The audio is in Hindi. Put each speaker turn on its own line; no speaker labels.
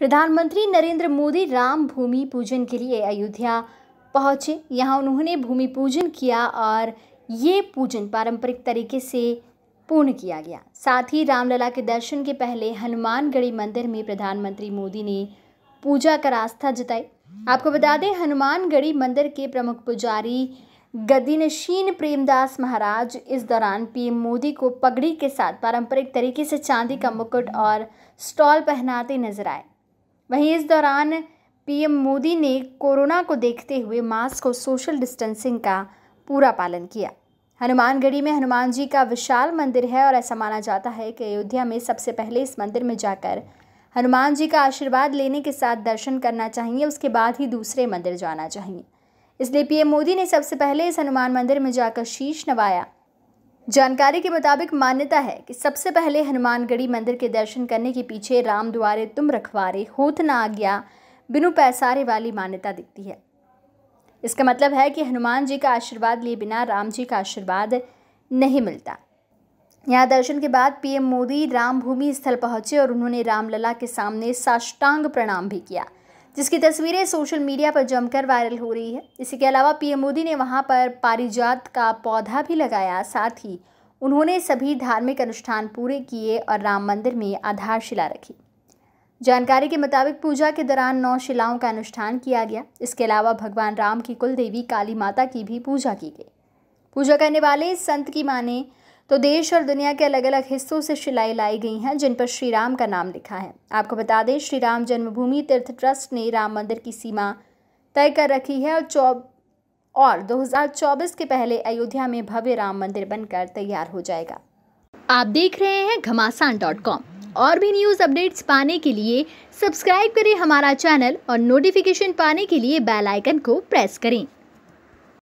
प्रधानमंत्री नरेंद्र मोदी राम भूमि पूजन के लिए अयोध्या पहुंचे यहां उन्होंने भूमि पूजन किया और ये पूजन पारंपरिक तरीके से पूर्ण किया गया साथ ही रामलला के दर्शन के पहले हनुमानगढ़ी मंदिर में प्रधानमंत्री मोदी ने पूजा कर आस्था जताई आपको बता दें हनुमानगढ़ी मंदिर के प्रमुख पुजारी गदिनशीन प्रेमदास महाराज इस दौरान पीएम मोदी को पगड़ी के साथ पारंपरिक तरीके से चांदी का मुकुट और स्टॉल पहनाते नजर आए वहीं इस दौरान पीएम मोदी ने कोरोना को देखते हुए मास्क और सोशल डिस्टेंसिंग का पूरा पालन किया हनुमानगढ़ी में हनुमान जी का विशाल मंदिर है और ऐसा माना जाता है कि अयोध्या में सबसे पहले इस मंदिर में जाकर हनुमान जी का आशीर्वाद लेने के साथ दर्शन करना चाहिए उसके बाद ही दूसरे मंदिर जाना चाहिए इसलिए पीएम मोदी ने सबसे पहले इस हनुमान मंदिर में जाकर शीश नवाया जानकारी के मुताबिक मान्यता है कि सबसे पहले हनुमानगढ़ी मंदिर के दर्शन करने के पीछे राम द्वारे तुम रखवारे होत ना आज्ञा बिनु पैसारे वाली मान्यता दिखती है इसका मतलब है कि हनुमान जी का आशीर्वाद लिए बिना राम जी का आशीर्वाद नहीं मिलता यहाँ दर्शन के बाद पीएम मोदी राम भूमि स्थल पहुँचे और उन्होंने रामलला के सामने साष्टांग प्रणाम भी किया जिसकी तस्वीरें सोशल मीडिया पर जमकर वायरल हो रही है इसी के अलावा पीएम मोदी ने वहाँ पर पारिजात का पौधा भी लगाया साथ ही उन्होंने सभी धार्मिक अनुष्ठान पूरे किए और राम मंदिर में आधारशिला रखी जानकारी के मुताबिक पूजा के दौरान नौ शिलाओं का अनुष्ठान किया गया इसके अलावा भगवान राम की कुल देवी काली माता की भी पूजा की गई पूजा करने वाले संत की माने तो देश और दुनिया के अलग अलग हिस्सों से शिलाएं लाई गई हैं जिन पर श्री राम का नाम लिखा है आपको बता दें श्री राम जन्मभूमि तीर्थ ट्रस्ट ने राम मंदिर की सीमा तय कर रखी है और और 2024 के पहले अयोध्या में भव्य राम मंदिर बनकर तैयार हो जाएगा आप देख रहे हैं घमासान डॉट कॉम और भी न्यूज़ अपडेट्स पाने के लिए सब्सक्राइब करें हमारा चैनल और नोटिफिकेशन पाने के लिए बेल आइकन को प्रेस करें